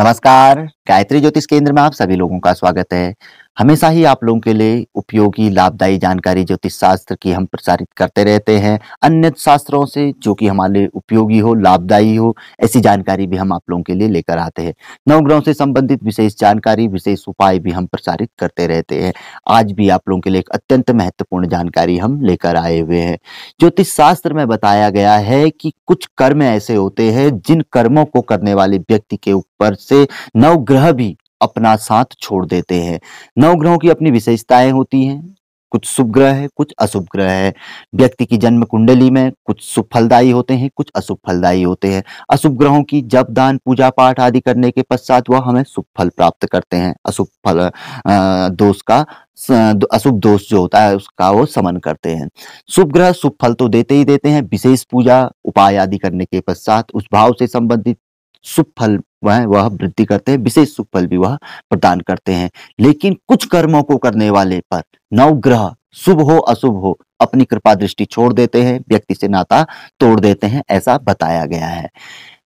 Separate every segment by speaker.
Speaker 1: नमस्कार गायत्री ज्योतिष केंद्र में आप सभी लोगों का स्वागत है हमेशा ही आप लोगों के लिए उपयोगी लाभदायी जानकारी ज्योतिष शास्त्र की हम प्रसारित करते रहते हैं अन्य शास्त्रों से जो कि हमारे लिए उपयोगी हो लाभदायी हो ऐसी जानकारी भी हम आप लोगों के लिए लेकर आते हैं नवग्रहों से संबंधित विशेष जानकारी विशेष उपाय भी हम प्रसारित करते रहते हैं आज भी आप लोगों के लिए एक अत्यंत महत्वपूर्ण जानकारी हम लेकर आए हुए हैं ज्योतिष शास्त्र में बताया गया है कि कुछ कर्म ऐसे होते हैं जिन कर्मों को करने वाले व्यक्ति के ऊपर से नवग्रह ग्रह भी अपना साथ छोड़ देते हैं नौ ग्रहों की अपनी विशेषताएं होती हैं कुछ शुभ ग्रह है कुछ अशुभ ग्रह है व्यक्ति की जन्म कुंडली में कुछ शुभ फलदायी होते हैं कुछ अशुभ फलदायी होते हैं अशुभ ग्रहों की जब दान पूजा पाठ आदि करने के पश्चात वह हमें शुभ फल प्राप्त करते हैं अशुभ फल दोष का अशुभ दोष जो होता है उसका वो समन करते हैं शुभ ग्रह शुभ फल तो देते ही देते हैं विशेष पूजा उपाय आदि करने के पश्चात उस भाव से संबंधित सुख फल वह वह वृद्धि करते हैं विशेष सुख फल भी वह प्रदान करते हैं लेकिन कुछ कर्मों को करने वाले पर नवग्रह शुभ हो अशुभ हो अपनी कृपा दृष्टि छोड़ देते हैं व्यक्ति से नाता तोड़ देते हैं ऐसा बताया गया है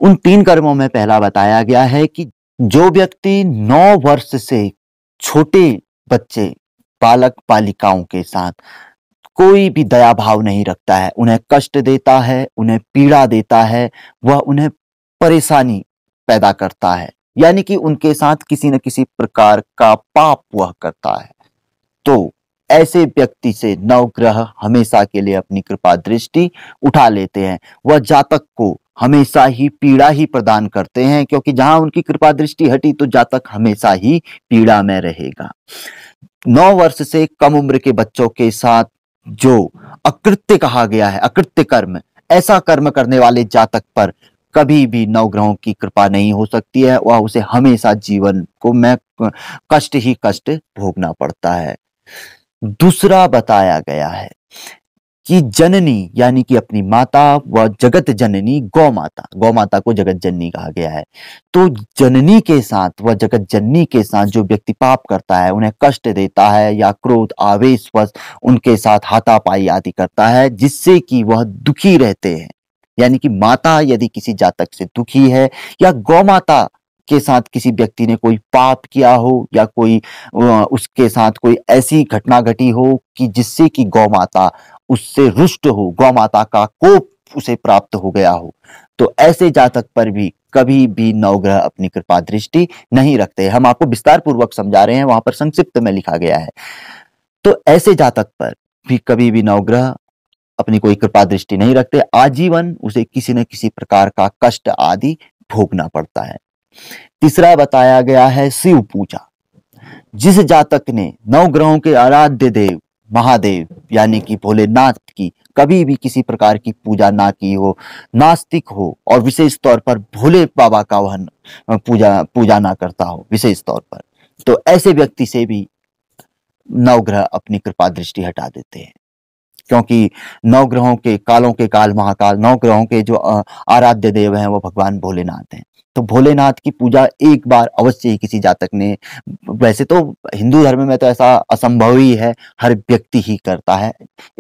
Speaker 1: उन तीन कर्मों में पहला बताया गया है कि जो व्यक्ति नौ वर्ष से छोटे बच्चे बालक बालिकाओं के साथ कोई भी दया भाव नहीं रखता है उन्हें कष्ट देता है उन्हें पीड़ा देता है वह उन्हें परेशानी पैदा करता है यानी कि उनके साथ किसी न किसी प्रकार का पाप वह करता है तो ऐसे व्यक्ति से नवग्रह हमेशा के लिए अपनी कृपा दृष्टि उठा लेते हैं वह जातक को हमेशा ही पीड़ा ही प्रदान करते हैं क्योंकि जहां उनकी कृपा दृष्टि हटी तो जातक हमेशा ही पीड़ा में रहेगा नौ वर्ष से कम उम्र के बच्चों के साथ जो अकृत्य कहा गया है अकृत्य कर्म ऐसा कर्म करने वाले जातक पर कभी भी नवग्रहों की कृपा नहीं हो सकती है वह उसे हमेशा जीवन को मैं कष्ट ही कष्ट भोगना पड़ता है दूसरा बताया गया है कि जननी यानी कि अपनी माता व जगत जननी गौ माता गौ माता को जगत जननी कहा गया है तो जननी के साथ व जगत जननी के साथ जो व्यक्ति पाप करता है उन्हें कष्ट देता है या क्रोध आवेश उनके साथ हाथापाई आदि करता है जिससे कि वह दुखी रहते हैं यानी कि माता यदि किसी जातक से दुखी है या गौ माता के साथ किसी व्यक्ति ने कोई पाप किया हो या कोई उसके साथ कोई ऐसी घटना घटी हो कि जिससे कि गौ माता उससे रुष्ट हो गौ माता का कोप उसे प्राप्त हो गया हो तो ऐसे जातक पर भी कभी भी नवग्रह अपनी कृपा दृष्टि नहीं रखते हम आपको विस्तार पूर्वक समझा रहे हैं वहां पर संक्षिप्त में लिखा गया है तो ऐसे जातक पर भी कभी भी नवग्रह अपनी कोई कृपा दृष्टि नहीं रखते आजीवन उसे किसी न किसी प्रकार का कष्ट आदि भोगना पड़ता है तीसरा बताया गया है शिव पूजा जिस जातक ने नौ ग्रहों के आराध्य देव महादेव यानी कि भोलेनाथ की कभी भी किसी प्रकार की पूजा ना की हो नास्तिक हो और विशेष तौर पर भोले बाबा का वहन पूजा पूजा ना करता हो विशेष तौर पर तो ऐसे व्यक्ति से भी नवग्रह अपनी कृपा दृष्टि हटा देते हैं क्योंकि नौ ग्रहों के कालों के काल महाकाल नौ ग्रहों के जो आराध्य देव हैं वो भगवान भोलेनाथ हैं तो भोलेनाथ की पूजा एक बार अवश्य ही किसी जातक ने वैसे तो हिंदू धर्म में तो ऐसा असंभव ही है हर व्यक्ति ही करता है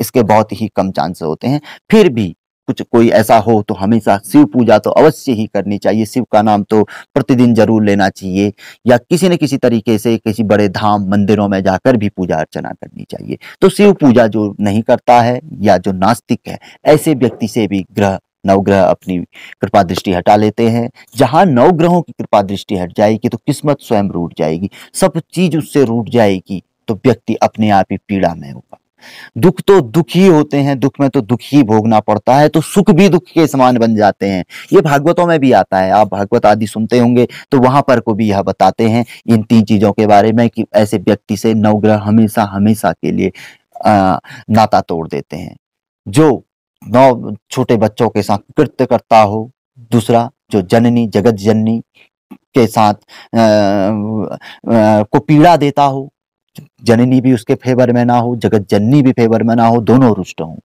Speaker 1: इसके बहुत ही कम चांस होते हैं फिर भी कुछ कोई ऐसा हो तो हमेशा शिव पूजा तो अवश्य ही करनी चाहिए शिव का नाम तो प्रतिदिन जरूर लेना चाहिए या किसी न किसी तरीके से किसी बड़े धाम मंदिरों में जाकर भी पूजा अर्चना करनी चाहिए तो शिव पूजा जो नहीं करता है या जो नास्तिक है ऐसे व्यक्ति से भी ग्रह नवग्रह अपनी कृपा दृष्टि हटा लेते हैं जहां नवग्रहों की कृपा दृष्टि हट जाएगी तो किस्मत स्वयं रूट जाएगी सब चीज उससे रूट जाएगी तो व्यक्ति अपने आप ही पीड़ा में होगा दुख तो दुखी होते हैं दुख में तो दुख ही भोगना पड़ता है तो सुख भी दुख के समान बन जाते हैं ये भागवतों में भी आता है आप भागवत आदि सुनते होंगे तो वहां पर को भी यह बताते हैं इन तीन चीजों के बारे में कि ऐसे व्यक्ति से नवग्रह हमेशा हमेशा के लिए आ, नाता तोड़ देते हैं जो नौ छोटे बच्चों के साथ कृत्य करता हो दूसरा जो जननी जगत जननी के साथ आ, आ, को पीड़ा देता हो जननी भी उसके फेवर में ना हो जगत जननी भी फेवर में ना हो दोनों रुष्ट हो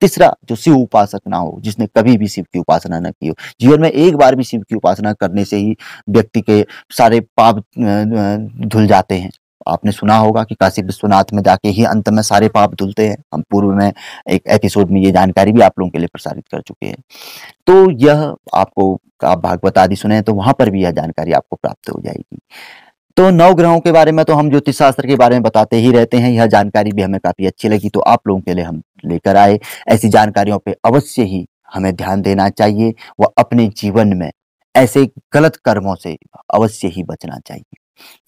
Speaker 1: तीसरा जो शिव उपासक ना हो जिसने कभी भी शिव की उपासना न की हो जीवन में एक बार भी शिव की उपासना करने से ही व्यक्ति के सारे पाप धुल जाते हैं आपने सुना होगा कि काशी विश्वनाथ में जाके ही अंत में सारे पाप धुलते हैं हम पूर्व में एक एपिसोड में ये जानकारी भी आप लोगों के लिए प्रसारित कर चुके हैं तो यह आपको आप भागवत आदि सुने तो वहां पर भी यह जानकारी आपको प्राप्त हो जाएगी तो नौ ग्रहों के बारे में तो हम ज्योतिष शास्त्र के बारे में बताते ही रहते हैं यह जानकारी भी हमें काफी अच्छी लगी तो आप लोगों के लिए हम लेकर आए ऐसी जानकारियों पे अवश्य ही हमें ध्यान देना चाहिए व अपने जीवन में ऐसे गलत कर्मों से अवश्य ही बचना चाहिए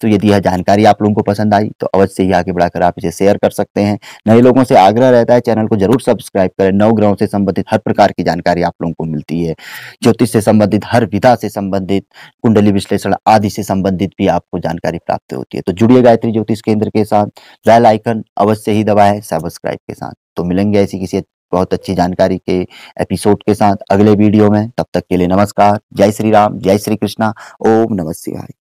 Speaker 1: तो यदि यह जानकारी आप लोगों को पसंद आई तो अवश्य ही आगे बढ़ाकर आप इसे शेयर कर सकते हैं नए लोगों से आग्रह रहता है चैनल को जरूर सब्सक्राइब करें नव ग्रहों से संबंधित हर प्रकार की जानकारी आप लोगों को मिलती है ज्योतिष से संबंधित हर विधा से संबंधित कुंडली विश्लेषण आदि से संबंधित भी आपको जानकारी प्राप्त होती है तो जुड़िए गायत्री ज्योतिष केंद्र के साथ बेल आइकन अवश्य ही दबाए सब्सक्राइब के साथ तो मिलेंगे ऐसी किसी बहुत अच्छी जानकारी के एपिसोड के साथ अगले वीडियो में तब तक के लिए नमस्कार जय श्री राम जय श्री कृष्णा ओम नमः शिवाय